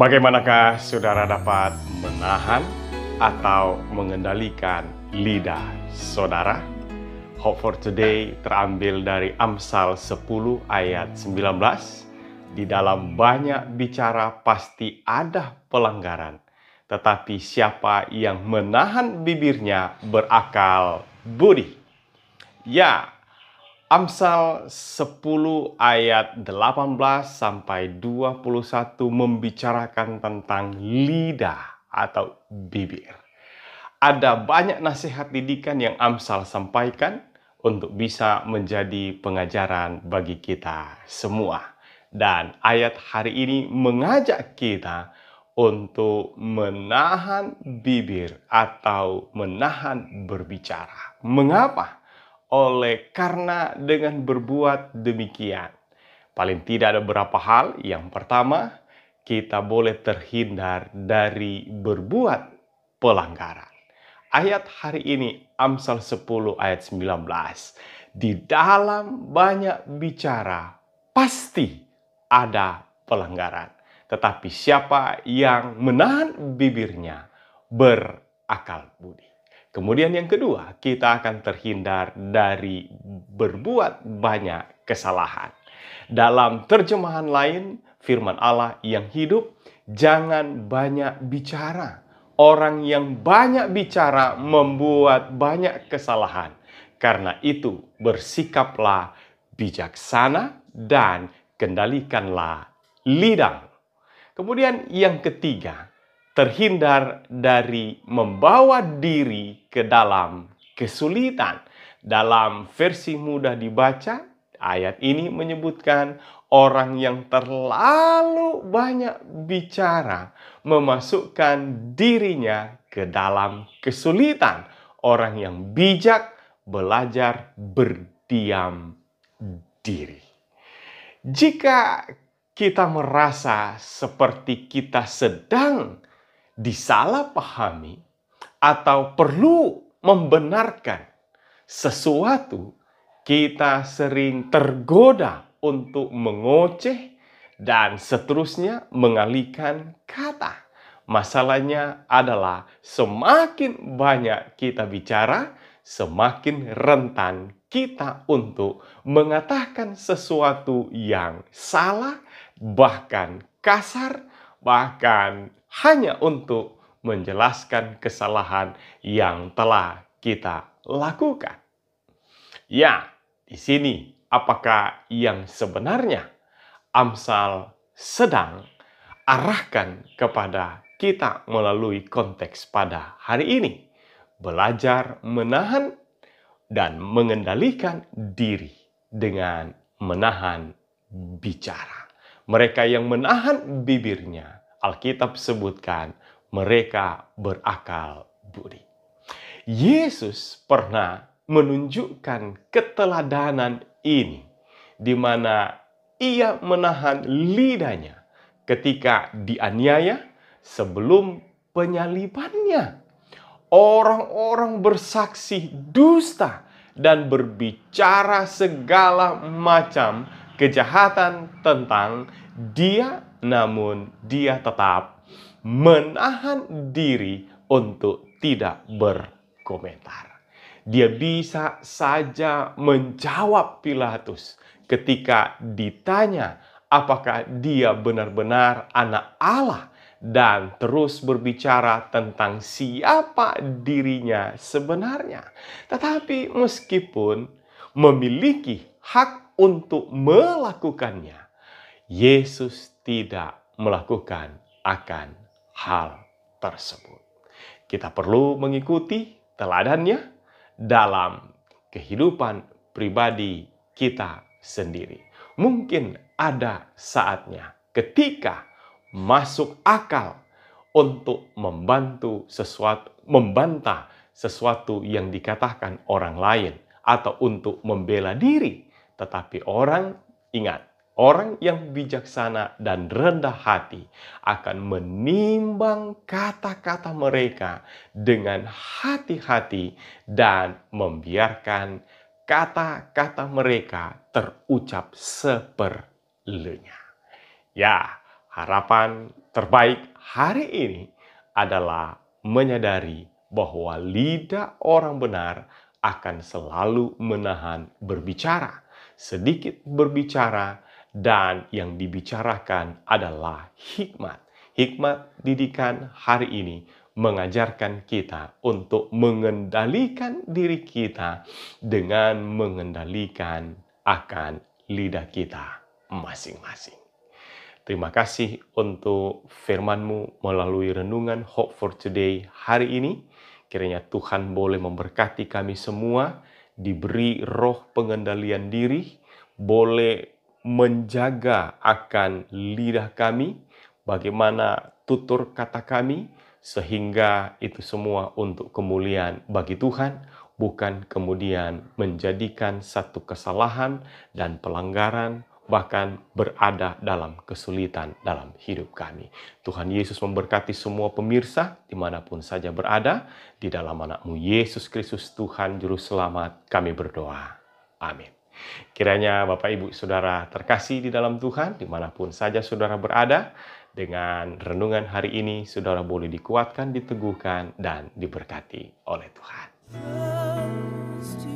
Bagaimanakah saudara dapat menahan atau mengendalikan lidah saudara? Hope for today terambil dari Amsal 10 ayat 19. Di dalam banyak bicara pasti ada pelanggaran, tetapi siapa yang menahan bibirnya berakal budi. Ya, Amsal 10 ayat 18 sampai 21 membicarakan tentang lidah atau bibir. Ada banyak nasihat didikan yang Amsal sampaikan untuk bisa menjadi pengajaran bagi kita semua. Dan ayat hari ini mengajak kita untuk menahan bibir atau menahan berbicara. Mengapa? oleh karena dengan berbuat demikian. Paling tidak ada beberapa hal. Yang pertama, kita boleh terhindar dari berbuat pelanggaran. Ayat hari ini Amsal 10 ayat 19. Di dalam banyak bicara pasti ada pelanggaran. Tetapi siapa yang menahan bibirnya berakal budi. Kemudian yang kedua, kita akan terhindar dari berbuat banyak kesalahan. Dalam terjemahan lain, firman Allah yang hidup, jangan banyak bicara. Orang yang banyak bicara membuat banyak kesalahan. Karena itu, bersikaplah bijaksana dan kendalikanlah lidah. Kemudian yang ketiga, terhindar dari membawa diri ke dalam kesulitan. Dalam versi mudah dibaca, ayat ini menyebutkan orang yang terlalu banyak bicara memasukkan dirinya ke dalam kesulitan. Orang yang bijak belajar berdiam diri. Jika kita merasa seperti kita sedang disalahpahami atau perlu membenarkan sesuatu, kita sering tergoda untuk mengoceh dan seterusnya mengalihkan kata. Masalahnya adalah semakin banyak kita bicara, semakin rentan kita untuk mengatakan sesuatu yang salah, bahkan kasar, bahkan hanya untuk menjelaskan kesalahan yang telah kita lakukan. Ya, di sini apakah yang sebenarnya Amsal sedang arahkan kepada kita melalui konteks pada hari ini. Belajar menahan dan mengendalikan diri dengan menahan bicara. Mereka yang menahan bibirnya Alkitab sebutkan mereka berakal budi. Yesus pernah menunjukkan keteladanan ini di mana ia menahan lidahnya ketika dianiaya sebelum penyalibannya. Orang-orang bersaksi dusta dan berbicara segala macam kejahatan tentang dia namun dia tetap menahan diri untuk tidak berkomentar. Dia bisa saja menjawab Pilatus ketika ditanya apakah dia benar-benar anak Allah dan terus berbicara tentang siapa dirinya sebenarnya. Tetapi meskipun memiliki hak untuk melakukannya, Yesus tidak melakukan akan hal tersebut. Kita perlu mengikuti teladannya dalam kehidupan pribadi kita sendiri. Mungkin ada saatnya ketika masuk akal untuk membantu sesuatu, membantah sesuatu yang dikatakan orang lain atau untuk membela diri. Tetapi orang ingat Orang yang bijaksana dan rendah hati akan menimbang kata-kata mereka dengan hati-hati dan membiarkan kata-kata mereka terucap seperlunya. Ya, harapan terbaik hari ini adalah menyadari bahwa lidah orang benar akan selalu menahan berbicara, sedikit berbicara dan yang dibicarakan adalah hikmat. Hikmat didikan hari ini mengajarkan kita untuk mengendalikan diri kita dengan mengendalikan akan lidah kita masing-masing. Terima kasih untuk firmanmu melalui renungan Hope for Today hari ini. Kiranya Tuhan boleh memberkati kami semua, diberi roh pengendalian diri, boleh menjaga akan lidah kami, bagaimana tutur kata kami, sehingga itu semua untuk kemuliaan bagi Tuhan, bukan kemudian menjadikan satu kesalahan dan pelanggaran, bahkan berada dalam kesulitan dalam hidup kami. Tuhan Yesus memberkati semua pemirsa dimanapun saja berada, di dalam anakmu Yesus Kristus Tuhan Juru Selamat kami berdoa. Amin. Kiranya Bapak, Ibu, Saudara terkasih di dalam Tuhan, dimanapun saja Saudara berada, dengan renungan hari ini Saudara boleh dikuatkan, diteguhkan, dan diberkati oleh Tuhan.